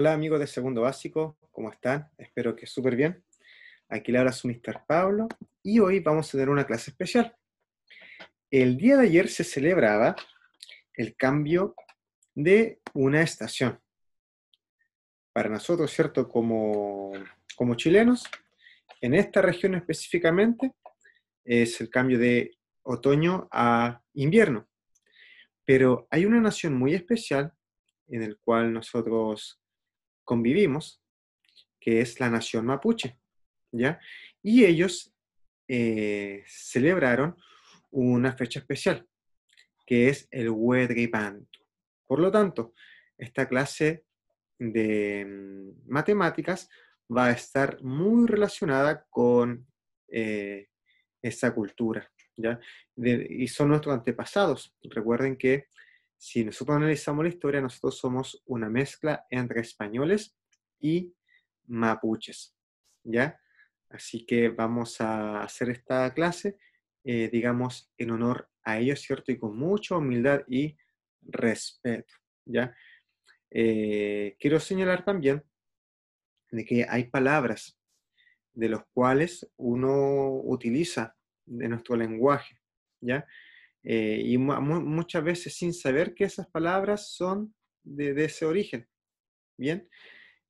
Hola amigos de Segundo Básico, ¿cómo están? Espero que súper bien. Aquí le habla su Mr. Pablo y hoy vamos a tener una clase especial. El día de ayer se celebraba el cambio de una estación. Para nosotros, ¿cierto? Como, como chilenos, en esta región específicamente es el cambio de otoño a invierno. Pero hay una nación muy especial en el cual nosotros convivimos, que es la nación mapuche, ¿ya? Y ellos eh, celebraron una fecha especial, que es el Huedripantu. Por lo tanto, esta clase de mm, matemáticas va a estar muy relacionada con eh, esa cultura. ¿ya? y son nuestros antepasados. Recuerden que si nosotros analizamos la historia, nosotros somos una mezcla entre españoles y mapuches, ¿ya? Así que vamos a hacer esta clase, eh, digamos, en honor a ellos, ¿cierto? Y con mucha humildad y respeto, ¿ya? Eh, quiero señalar también de que hay palabras de los cuales uno utiliza de nuestro lenguaje, ¿ya? Eh, y muchas veces sin saber que esas palabras son de, ese origen. Bien,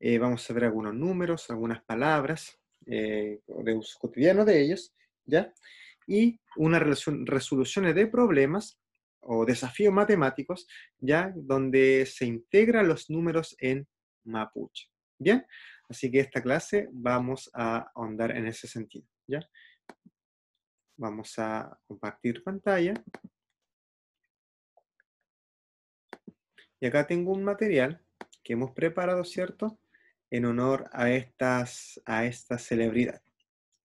eh, vamos a ver algunos números, algunas palabras eh, de uso cotidiano de ellos, ¿ya? Y una resoluciones de problemas o desafíos matemáticos, ¿ya? Donde se integran los números en mapuche, ¿bien? Así que esta clase vamos a ahondar en ese sentido, ¿ya? Vamos a compartir pantalla. Y acá tengo un material que hemos preparado, ¿cierto? En honor a estas, a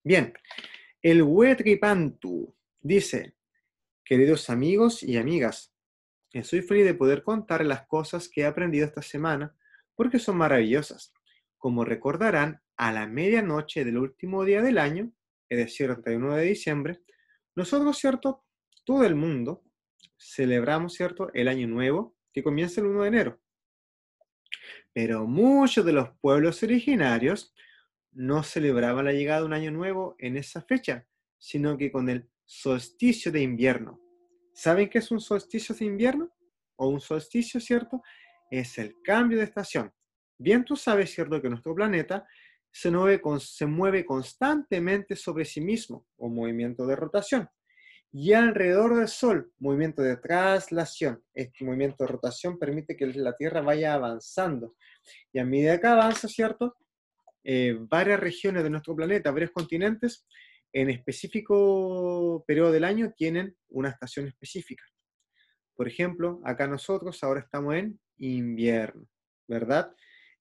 Bien, el Wetripantu dice, queridos amigos y amigas, soy feliz de poder contar las cosas que he aprendido esta semana porque son maravillosas. Como recordarán, a la medianoche del último día del año, es decir, el 31 de diciembre, nosotros, ¿cierto? Todo el mundo celebramos, ¿cierto? El año nuevo que comienza el 1 de enero. Pero muchos de los pueblos originarios no celebraban la llegada de un año nuevo en esa fecha, sino que con el solsticio de invierno. ¿Saben qué es un solsticio de invierno? O un solsticio, ¿cierto? Es el cambio de estación. Bien tú sabes, ¿cierto?, que nuestro planeta se mueve, constantemente sobre sí mismo, o movimiento de rotación, y alrededor del Sol, movimiento de traslación. Este movimiento de rotación permite que la Tierra vaya avanzando. Y a medida que avanza, ¿cierto? Eh, varias regiones de nuestro planeta, varios continentes, en específico periodo del año tienen una estación específica. Por ejemplo, acá nosotros ahora estamos en invierno, ¿verdad?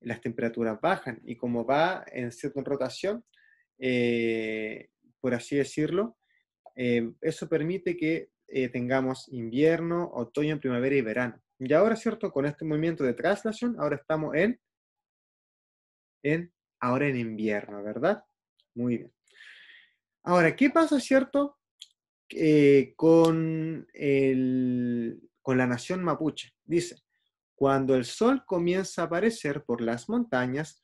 las temperaturas bajan y como va en cierta rotación, eh, por así decirlo, em, eso permite que eh, tengamos invierno, otoño, primavera y verano. Y ahora, ¿cierto? Con este movimiento de traslación, ahora estamos en, en, ahora en invierno, ¿verdad? Muy bien. Ahora, ¿qué pasa, cierto? Eh, con, con la nación mapuche. Dice, cuando el sol comienza a aparecer por las montañas,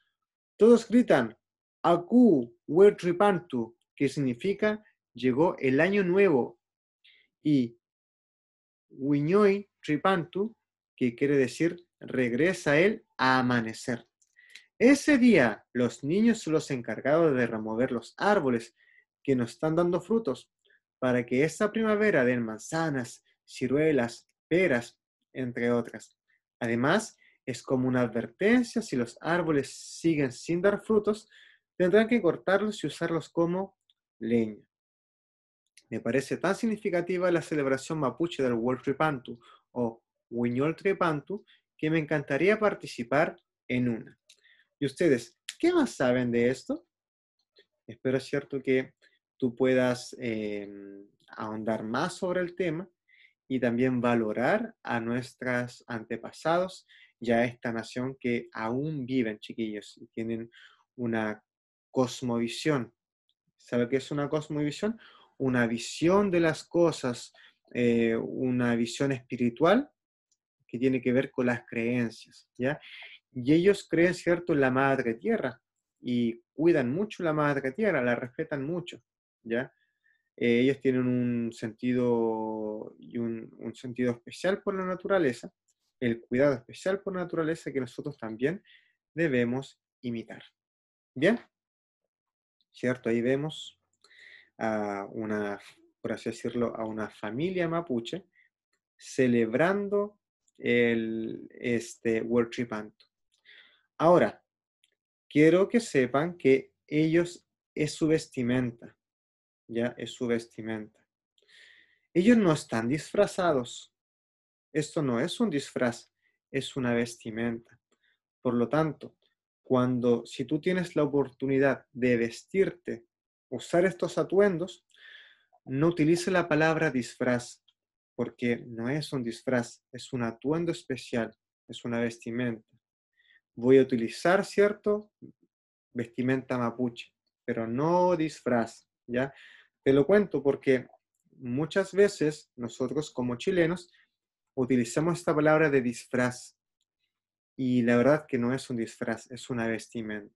todos gritan, Aku Wetripantu, que significa llegó el año nuevo, y Wiñoi Tripantu, que quiere decir regresa él a amanecer. Ese día los niños son los encargados de remover los árboles que nos están dando frutos, para que esta primavera den manzanas, ciruelas, peras, entre otras. Además, es como una advertencia, si los árboles siguen sin dar frutos, tendrán que cortarlos y usarlos como leña. Me parece tan significativa la celebración mapuche del wolf o Huiñol que me encantaría participar en una. ¿Y ustedes qué más saben de esto? Espero, cierto, que tú puedas eh, ahondar más sobre el tema y también valorar a nuestros antepasados y a esta nación que aún viven, chiquillos, y tienen una cosmovisión. ¿Sabe qué es una cosmovisión? Una visión de las cosas, eh, una visión espiritual que tiene que ver con las creencias, ¿ya? Y ellos creen, ¿cierto?, en la madre tierra y cuidan mucho la madre tierra, la respetan mucho, ¿ya? Eh, ellos tienen un sentido y un, sentido especial por la naturaleza, el cuidado especial por la naturaleza que nosotros también debemos imitar. Bien, cierto, ahí vemos a una, por así decirlo, a una familia mapuche celebrando el este World Trip Ahora, quiero que sepan que ellos es su vestimenta ya es su vestimenta. Ellos no están disfrazados. Esto no es un disfraz, es una vestimenta. Por lo tanto, cuando si tú tienes la oportunidad de vestirte, usar estos atuendos, no utilice la palabra disfraz, porque no es un disfraz, es un atuendo especial, es una vestimenta. Voy a utilizar, ¿cierto? Vestimenta mapuche, pero no disfraz, ¿ya? Te lo cuento porque muchas veces nosotros como chilenos utilizamos esta palabra de disfraz y la verdad que no es un disfraz, es una vestimenta.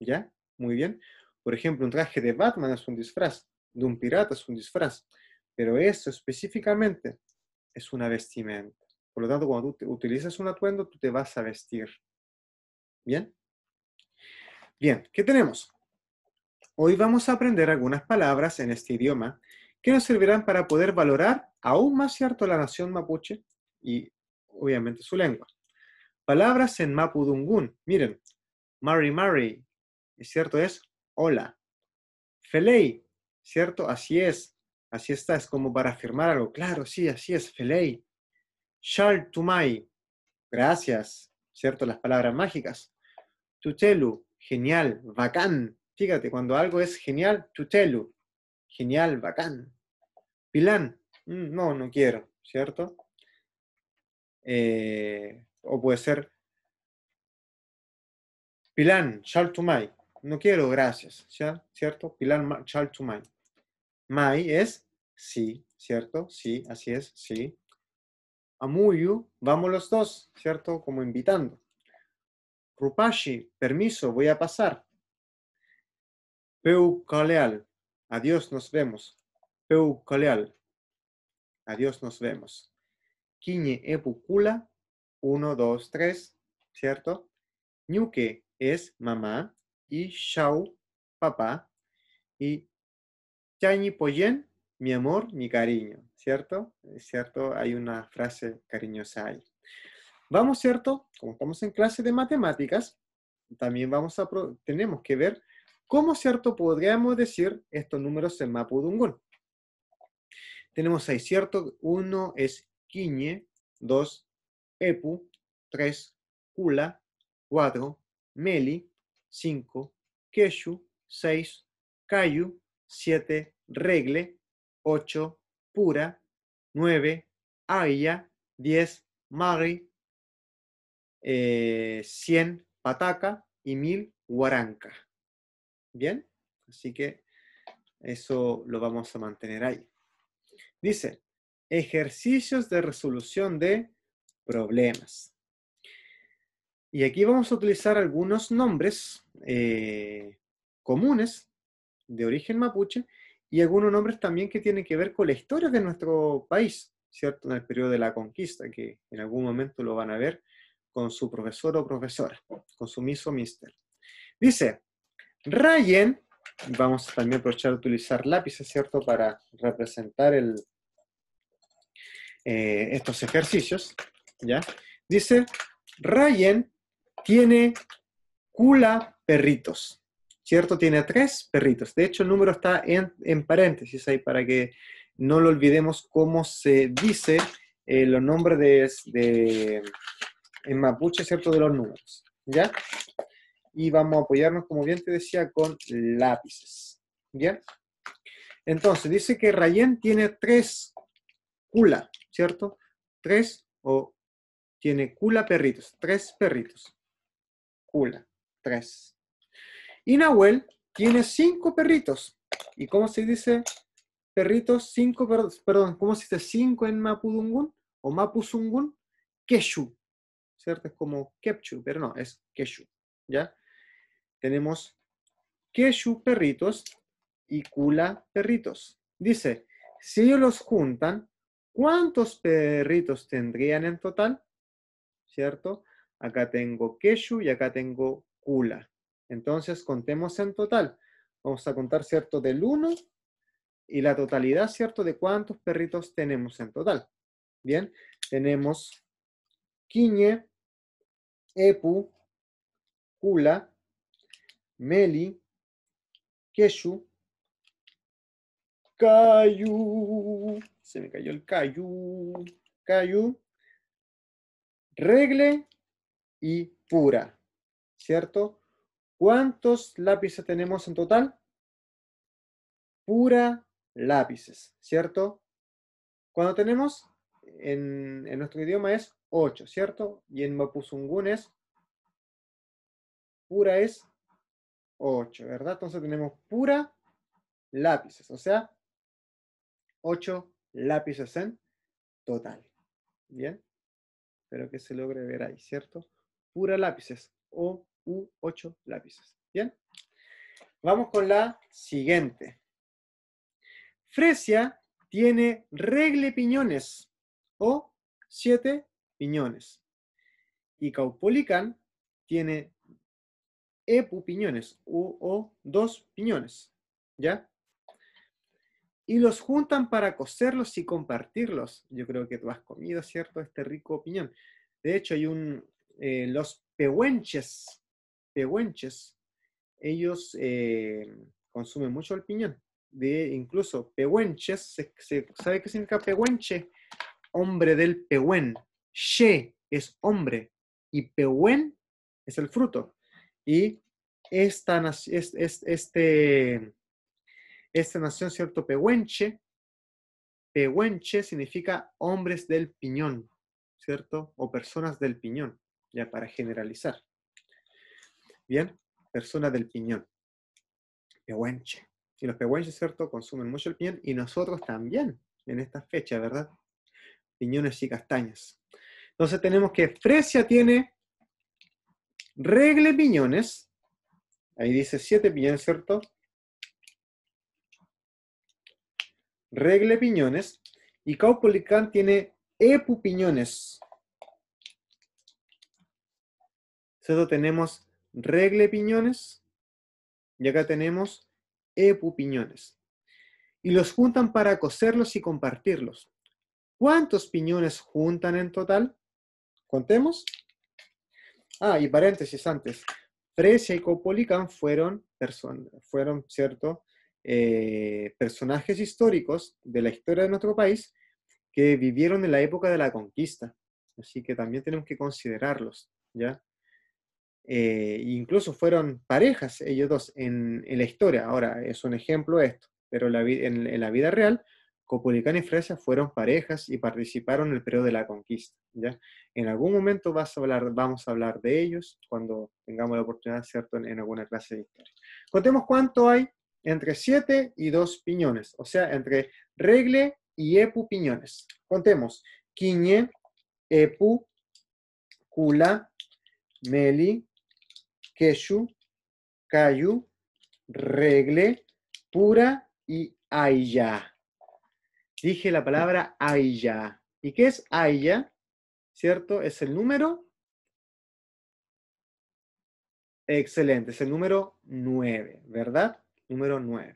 ¿Ya? Muy bien. Por ejemplo, un traje de Batman es un disfraz, de un pirata es un disfraz, pero esto específicamente es una vestimenta. Por lo tanto, cuando tú utilizas un atuendo, tú te vas a vestir. ¿Bien? Bien, ¿qué tenemos? Hoy vamos a aprender algunas palabras en este idioma que nos servirán para poder valorar aún más cierto la nación mapuche y obviamente su lengua. Palabras en mapudungún. Miren, Mari Mari, ¿cierto? Es hola. Felei, ¿cierto? Así es. Así está, es como para afirmar algo. Claro, sí, así es. Felei. Shal Tumai, gracias, ¿cierto? Las palabras mágicas. Tutelu, genial, bacán, Fíjate, cuando algo es genial, tutelu. Genial, bacán. Pilán, mm, no, no quiero, ¿cierto? Eh, o puede ser Pilán, my, No quiero, gracias, ¿cierto? Pilán, my. May es sí, ¿cierto? Sí, así es, sí. Amuyu, vamos los dos, ¿cierto? Como invitando. Rupashi, permiso, voy a pasar. Peucaleal. Adiós, nos vemos. Peucaleal. Adiós, nos vemos. Quiñe epucula. Uno, dos, tres. ¿Cierto? Ñuque es mamá. Y chau papá. Y po Poyen, mi amor, mi cariño, ¿cierto? ¿Cierto? Hay una frase cariñosa ahí. Vamos, ¿cierto? Como estamos en clase de matemáticas, también vamos a tenemos que ver como cierto podríamos decir estos números en Mapudungun? Tenemos ahí cierto, 1 es Quiñe, 2 Epu, 3 Kula, 4 Meli, 5 Keshu, 6 Kayu, 7 Regle, 8 Pura, 9 Aya, 10 Mari, eh, 100 Pataca y 1000 Huaranca. Bien, así que eso lo vamos a mantener ahí. Dice, ejercicios de resolución de problemas. Y aquí vamos a utilizar algunos nombres eh, comunes de origen mapuche y algunos nombres también que tienen que ver con la historia de nuestro país, ¿cierto? En el periodo de la conquista, que en algún momento lo van a ver con su profesor o profesora, con su miso mister. Dice, Ryan, vamos también a aprovechar a utilizar lápices, ¿cierto? Para representar eh, estos ejercicios, ¿ya? Dice, Ryan tiene cula perritos, ¿cierto? Tiene tres perritos. De hecho, el número está en, paréntesis ahí para que no lo olvidemos cómo se dice eh, los nombres de, en mapuche, ¿cierto? De los números, ¿ya? y vamos a apoyarnos, como bien te decía, con lápices. ¿Bien? Entonces, dice que Rayen tiene tres cula, ¿cierto? Tres o tiene cula perritos, tres perritos. Cula, tres. Y Nahuel tiene cinco perritos. ¿Y cómo se dice perritos? Cinco, perdón, ¿cómo se dice cinco en Mapudungun o Mapuzungun? Keshu, ¿cierto? Es como Kepchu, pero no, es Keshu, ¿ya? tenemos Keshu perritos y Kula perritos. Dice, si ellos los juntan, ¿cuántos perritos tendrían en total? ¿Cierto? Acá tengo Keshu y acá tengo Kula. Entonces, contemos en total. Vamos a contar, ¿cierto? Del 1 y la totalidad, ¿cierto? De cuántos perritos tenemos en total. Bien, tenemos Quiñe, Epu, Kula, Meli, Keshu, Cayu, se me cayó el Cayu, Cayu, Regle y Pura, ¿cierto? ¿Cuántos lápices tenemos en total? Pura lápices, ¿cierto? Cuando tenemos en, nuestro idioma es 8, ¿cierto? Y en Mapuzungún es pura es 8, ¿verdad? Entonces tenemos pura lápices, o sea, ocho lápices en total. ¿Bien? Espero que se logre ver ahí, ¿cierto? Pura lápices, o u 8 lápices. ¿Bien? Vamos con la siguiente. Fresia tiene regle piñones, o siete piñones. Y Caupolicán tiene epu piñones u, o dos piñones, ¿ya? Y los juntan para cocerlos y compartirlos. Yo creo que tú has comido, ¿cierto? Este rico piñón. De hecho, hay un, eh, los pehuenches, pehuenches, ellos eh, consumen mucho el piñón. De, incluso pehuenches, se, ¿sabe qué significa pehuenche? Hombre del pehuen. She es hombre y pehuen es el fruto. Y esta, este, esta nación, ¿cierto? Pehuenche, Pehuenche significa hombres del piñón, ¿cierto? O personas del piñón, ya para generalizar. Bien, personas del piñón. Pehuenche. Y los pehuenches, ¿cierto? Consumen mucho el piñón y nosotros también en esta fecha, ¿verdad? Piñones y castañas. Entonces tenemos que Fresia tiene Regle piñones. Ahí dice 7 piñones, ¿cierto? Regle piñones. Y Caupolicán tiene epupiñones. Entonces tenemos regle piñones y acá tenemos epupiñones. Y los juntan para coserlos y compartirlos. ¿Cuántos piñones juntan en total? Contemos. Ah, y paréntesis antes. Freya y Copolicán fueron, personas, fueron ¿cierto? Eh, personajes históricos de la historia de nuestro país que vivieron en la época de la conquista. Así que también tenemos que considerarlos, ¿ya? Eh, incluso fueron parejas ellos dos en, la historia. Ahora, es un ejemplo esto, pero en, la vida real, Copolicán y Fresa fueron parejas y participaron en el periodo de la conquista. En algún momento vamos a hablar de ellos cuando tengamos la oportunidad, ¿cierto?, en, alguna clase de historia. Contemos cuánto hay entre 7 y 2 piñones, o sea, entre regle y epu piñones. Contemos, quiñe, epu, cula, meli, quechu, cayu, regle, pura y aya. Dije la palabra aya. ¿Y qué es aya? ¿cierto? Es el número. Excelente, es el número 9, ¿verdad? Número 9.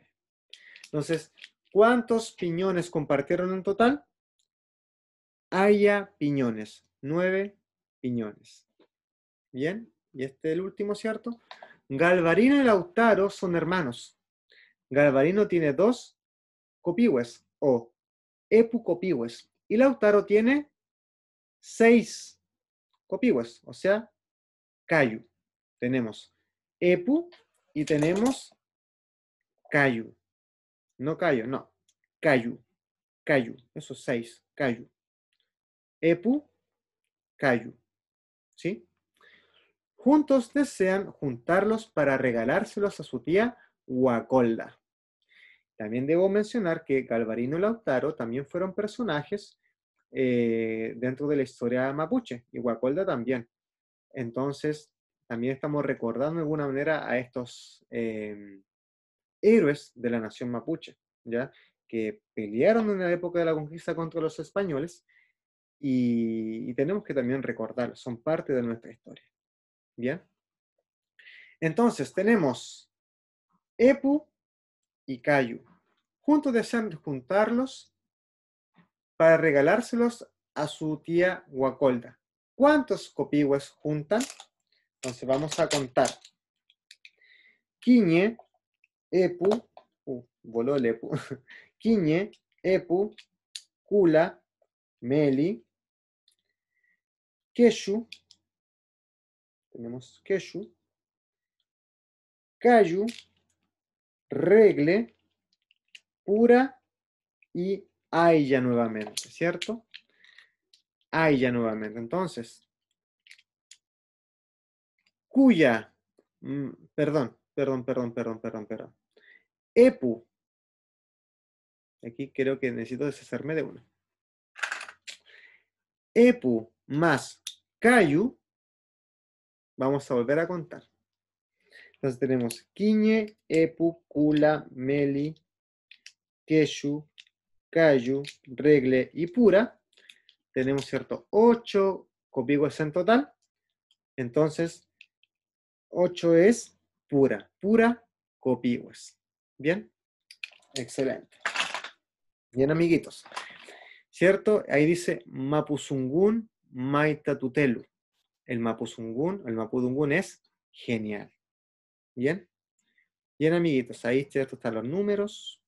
Entonces, ¿cuántos piñones compartieron en total? Haya piñones, Nueve piñones. Bien, y este es el último, ¿cierto? Galvarino y Lautaro son hermanos. Galvarino tiene dos copihues o epucopihues y Lautaro tiene seis copiguas, o sea, Cayu. Tenemos Epu y tenemos Cayu. No Cayo, no. Cayu. Cayu. Esos seis. Cayu. Epu, Cayu. ¿Sí? Juntos desean juntarlos para regalárselos a su tía Huacolda. También debo mencionar que Galvarino y Lautaro también fueron personajes eh, dentro de la historia mapuche y también. Entonces, también estamos recordando de alguna manera a estos em, héroes de la nación mapuche, ¿ya? que pelearon en la época de la conquista contra los españoles y, tenemos que también recordar, son parte de nuestra historia. ¿Bien? Entonces, tenemos Epu y Cayu. Juntos desean juntarlos para regalárselos a su tía Guacolda. ¿Cuántos copihues juntan? Entonces vamos a contar. Quiñe, Epu, uh, voló el Epu. Quiñe, Epu, Kula, Meli, Keshu, tenemos Keshu, Cayu, Regle, Pura y Ay, ya nuevamente, ¿cierto? Ay, ya nuevamente. Entonces, cuya, mm, perdón, perdón, perdón, perdón, perdón, perdón. EPU. Aquí creo que necesito deshacerme de uno. EPU más CAYU. Vamos a volver a contar. Entonces tenemos Quiñe, EPU, Kula, Meli, Keshu, Cayu, Regle y Pura. Tenemos, ¿cierto? 8 copigües en total. Entonces, 8 es Pura. Pura, copigües. ¿Bien? Excelente. Bien, amiguitos. ¿Cierto? Ahí dice Maita Maitatutelu. El Mapuzungun, el Mapudungun es genial. ¿Bien? Bien, amiguitos. Ahí ¿cierto? están los números.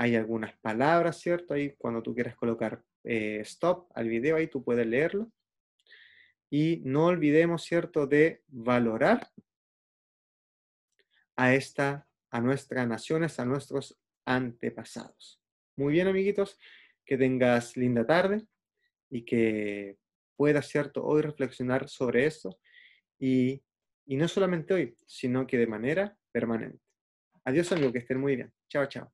Hay algunas palabras, ¿cierto? Ahí cuando tú quieras colocar eh, stop al video, ahí tú puedes leerlo. Y no olvidemos, ¿cierto?, de valorar a esta, a nuestras naciones, a nuestros antepasados. Muy bien, amiguitos, que tengas linda tarde y que puedas, ¿cierto?, hoy reflexionar sobre esto y, y no solamente hoy, sino que de manera permanente. Adiós, amigo. que estén muy bien. Chao, chao.